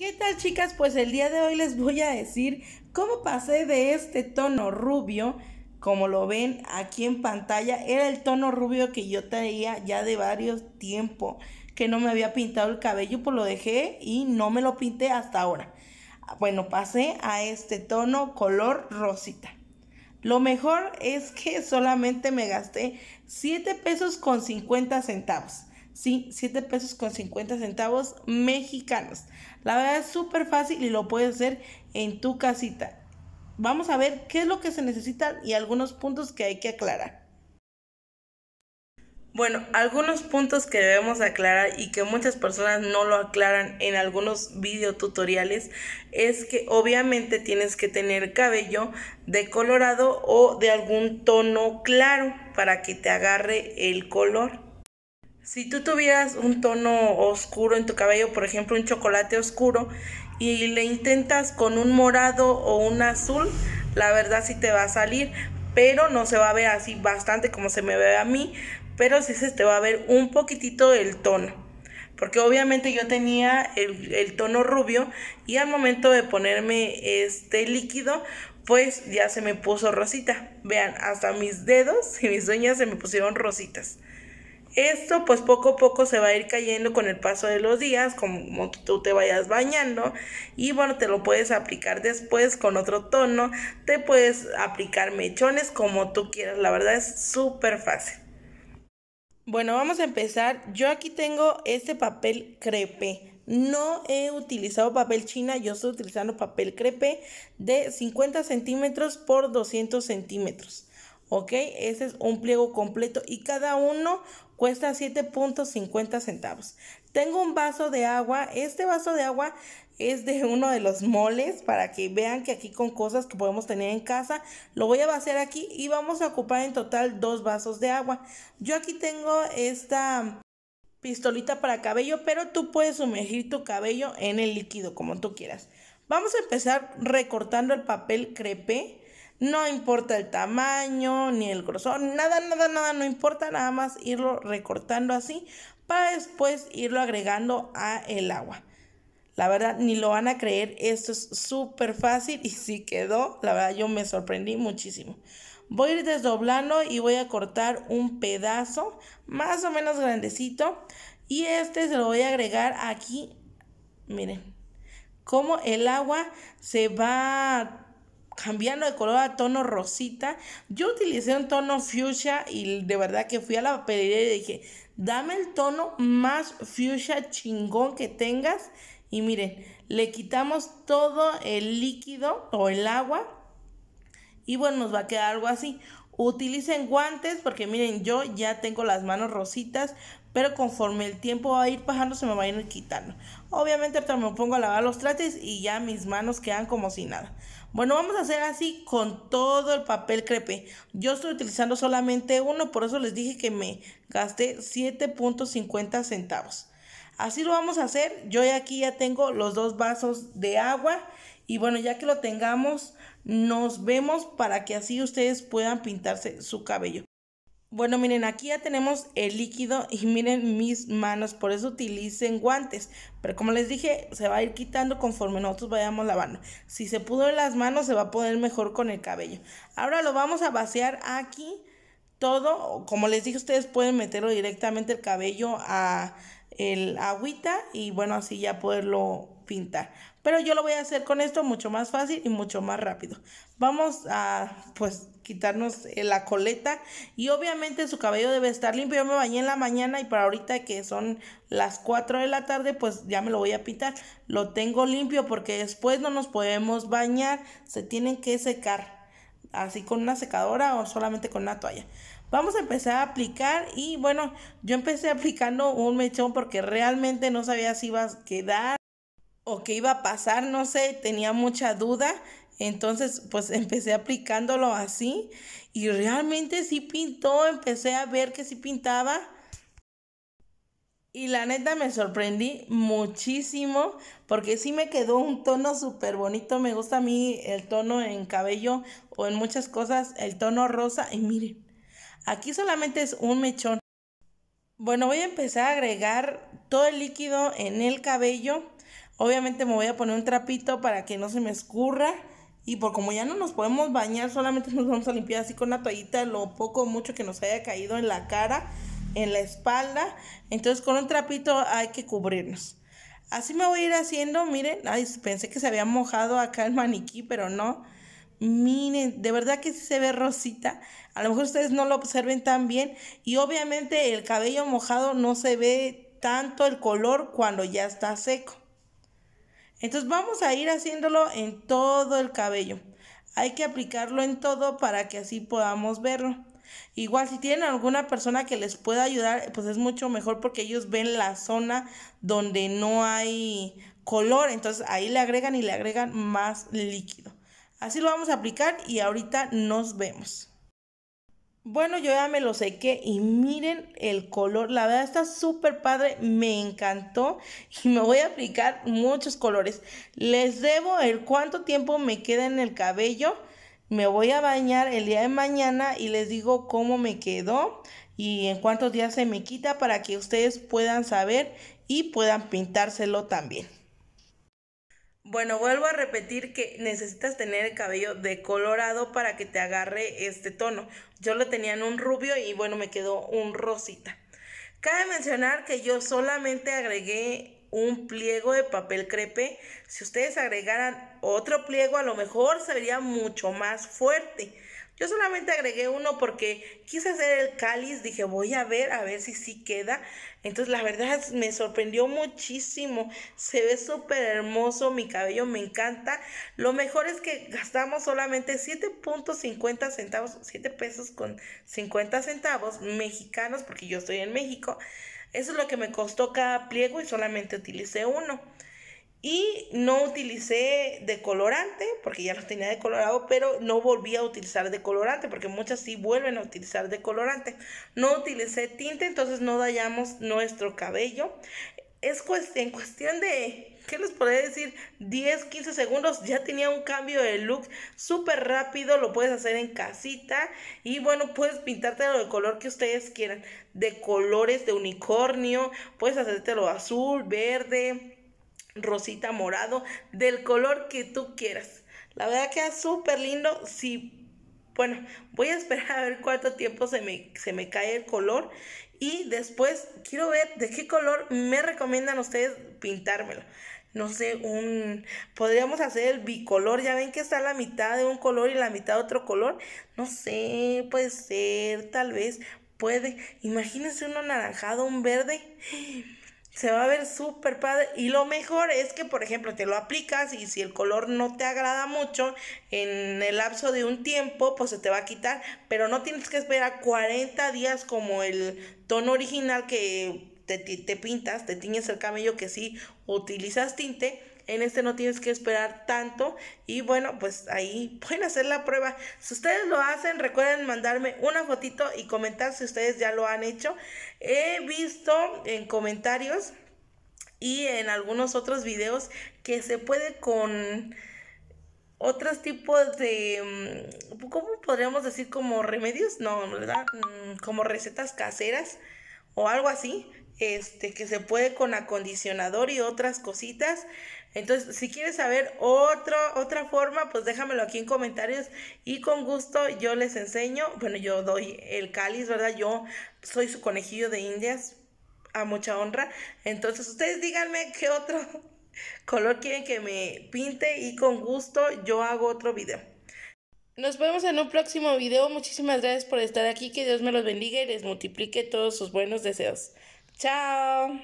¿Qué tal chicas? Pues el día de hoy les voy a decir cómo pasé de este tono rubio, como lo ven aquí en pantalla, era el tono rubio que yo traía ya de varios tiempos, que no me había pintado el cabello, pues lo dejé y no me lo pinté hasta ahora. Bueno, pasé a este tono color rosita. Lo mejor es que solamente me gasté 7 pesos con 50 centavos. ¿sí? 7 pesos con 50 centavos mexicanos. La verdad es súper fácil y lo puedes hacer en tu casita. Vamos a ver qué es lo que se necesita y algunos puntos que hay que aclarar. Bueno, algunos puntos que debemos aclarar y que muchas personas no lo aclaran en algunos videotutoriales es que obviamente tienes que tener cabello de colorado o de algún tono claro para que te agarre el color. Si tú tuvieras un tono oscuro en tu cabello, por ejemplo un chocolate oscuro, y le intentas con un morado o un azul, la verdad sí te va a salir, pero no se va a ver así bastante como se me ve a mí, pero sí se te va a ver un poquitito el tono. Porque obviamente yo tenía el, el tono rubio y al momento de ponerme este líquido, pues ya se me puso rosita. Vean, hasta mis dedos y mis uñas se me pusieron rositas. Esto pues poco a poco se va a ir cayendo con el paso de los días, como tú te vayas bañando y bueno, te lo puedes aplicar después con otro tono, te puedes aplicar mechones como tú quieras, la verdad es súper fácil. Bueno, vamos a empezar. Yo aquí tengo este papel crepe. No he utilizado papel china, yo estoy utilizando papel crepe de 50 centímetros por 200 centímetros. ¿ok? Ese es un pliego completo y cada uno cuesta 7.50 centavos. Tengo un vaso de agua, este vaso de agua es de uno de los moles para que vean que aquí con cosas que podemos tener en casa, lo voy a vaciar aquí y vamos a ocupar en total dos vasos de agua. Yo aquí tengo esta pistolita para cabello, pero tú puedes sumergir tu cabello en el líquido como tú quieras. Vamos a empezar recortando el papel crepe no importa el tamaño, ni el grosor, nada, nada, nada, no importa, nada más irlo recortando así para después irlo agregando a el agua. La verdad, ni lo van a creer, esto es súper fácil y si quedó, la verdad yo me sorprendí muchísimo. Voy a ir desdoblando y voy a cortar un pedazo más o menos grandecito y este se lo voy a agregar aquí, miren, cómo el agua se va cambiando de color a tono rosita. Yo utilicé un tono fuchsia y de verdad que fui a la papelería y dije, dame el tono más fuchsia chingón que tengas. Y miren, le quitamos todo el líquido o el agua. Y bueno, nos va a quedar algo así. Utilicen guantes porque miren, yo ya tengo las manos rositas, pero conforme el tiempo va a ir pasando se me va a ir quitando. Obviamente ahorita me pongo a lavar los trates y ya mis manos quedan como si nada. Bueno, vamos a hacer así con todo el papel crepe. Yo estoy utilizando solamente uno, por eso les dije que me gasté 7.50 centavos. Así lo vamos a hacer. Yo aquí ya tengo los dos vasos de agua y bueno, ya que lo tengamos, nos vemos para que así ustedes puedan pintarse su cabello. Bueno, miren, aquí ya tenemos el líquido y miren mis manos, por eso utilicen guantes. Pero como les dije, se va a ir quitando conforme nosotros vayamos lavando. Si se pudo en las manos, se va a poder mejor con el cabello. Ahora lo vamos a vaciar aquí todo. Como les dije, ustedes pueden meterlo directamente el cabello a el agüita y bueno, así ya poderlo pintar. Pero yo lo voy a hacer con esto mucho más fácil y mucho más rápido. Vamos a pues quitarnos eh, la coleta y obviamente su cabello debe estar limpio. Yo me bañé en la mañana y para ahorita que son las 4 de la tarde pues ya me lo voy a pintar. Lo tengo limpio porque después no nos podemos bañar, se tienen que secar así con una secadora o solamente con una toalla. Vamos a empezar a aplicar y bueno, yo empecé aplicando un mechón porque realmente no sabía si iba a quedar o qué iba a pasar, no sé, tenía mucha duda. Entonces, pues empecé aplicándolo así y realmente sí pintó, empecé a ver que sí pintaba. Y la neta me sorprendí muchísimo porque sí me quedó un tono súper bonito. Me gusta a mí el tono en cabello o en muchas cosas, el tono rosa. Y miren, aquí solamente es un mechón. Bueno, voy a empezar a agregar todo el líquido en el cabello Obviamente me voy a poner un trapito para que no se me escurra. Y por como ya no nos podemos bañar, solamente nos vamos a limpiar así con la toallita lo poco o mucho que nos haya caído en la cara, en la espalda. Entonces con un trapito hay que cubrirnos. Así me voy a ir haciendo, miren, pensé que se había mojado acá el maniquí, pero no. Miren, de verdad que sí se ve rosita. A lo mejor ustedes no lo observen tan bien. Y obviamente el cabello mojado no se ve tanto el color cuando ya está seco. Entonces vamos a ir haciéndolo en todo el cabello. Hay que aplicarlo en todo para que así podamos verlo. Igual si tienen alguna persona que les pueda ayudar, pues es mucho mejor porque ellos ven la zona donde no hay color. Entonces ahí le agregan y le agregan más líquido. Así lo vamos a aplicar y ahorita nos vemos. Bueno, yo ya me lo sequé y miren el color. La verdad está súper padre, me encantó y me voy a aplicar muchos colores. Les debo el cuánto tiempo me queda en el cabello. Me voy a bañar el día de mañana y les digo cómo me quedó y en cuántos días se me quita para que ustedes puedan saber y puedan pintárselo también. Bueno, vuelvo a repetir que necesitas tener el cabello decolorado para que te agarre este tono. Yo lo tenía en un rubio y bueno, me quedó un rosita. Cabe mencionar que yo solamente agregué un pliego de papel crepe. Si ustedes agregaran otro pliego, a lo mejor se vería mucho más fuerte. Yo solamente agregué uno porque quise hacer el cáliz, dije voy a ver, a ver si sí queda. Entonces la verdad me sorprendió muchísimo, se ve súper hermoso, mi cabello me encanta. Lo mejor es que gastamos solamente 7.50 centavos, 7 pesos con 50 centavos mexicanos, porque yo estoy en México. Eso es lo que me costó cada pliego y solamente utilicé uno. Y no utilicé decolorante, porque ya los tenía decolorado, pero no volví a utilizar decolorante, porque muchas sí vuelven a utilizar decolorante. No utilicé tinte, entonces no dañamos nuestro cabello. Es cuestión, en cuestión de, ¿qué les podría decir? 10, 15 segundos, ya tenía un cambio de look súper rápido, lo puedes hacer en casita y bueno, puedes pintártelo de color que ustedes quieran, de colores de unicornio, puedes hacértelo azul, verde, rosita, morado, del color que tú quieras. La verdad queda súper lindo. Si, bueno, voy a esperar a ver cuánto tiempo se me, se me cae el color. Y después quiero ver de qué color me recomiendan ustedes pintármelo no sé, un... Podríamos hacer el bicolor, ya ven que está la mitad de un color y la mitad de otro color. No sé, puede ser, tal vez, puede. Imagínense un anaranjado, un verde. Se va a ver súper padre. Y lo mejor es que, por ejemplo, te lo aplicas y si el color no te agrada mucho, en el lapso de un tiempo, pues se te va a quitar. Pero no tienes que esperar 40 días como el tono original que te, pintas, te tiñes el camello que si utilizas tinte en este no tienes que esperar tanto. Y bueno, pues ahí pueden hacer la prueba. Si ustedes lo hacen, recuerden mandarme una fotito y comentar si ustedes ya lo han hecho. He visto en comentarios y en algunos otros videos que se puede con otros tipos de, mm, ¿cómo podríamos decir? Como remedios, no, ¿verdad? Mm, como recetas caseras o algo así este, que se puede con acondicionador y otras cositas. Entonces, si quieres saber otro, otra forma, pues déjamelo aquí en comentarios y con gusto yo les enseño. Bueno, yo doy el cáliz, ¿verdad? Yo soy su conejillo de indias a mucha honra. Entonces, ustedes díganme qué otro color quieren que me pinte y con gusto yo hago otro video. Nos vemos en un próximo video. Muchísimas gracias por estar aquí. Que Dios me los bendiga y les multiplique todos sus buenos deseos. Chao.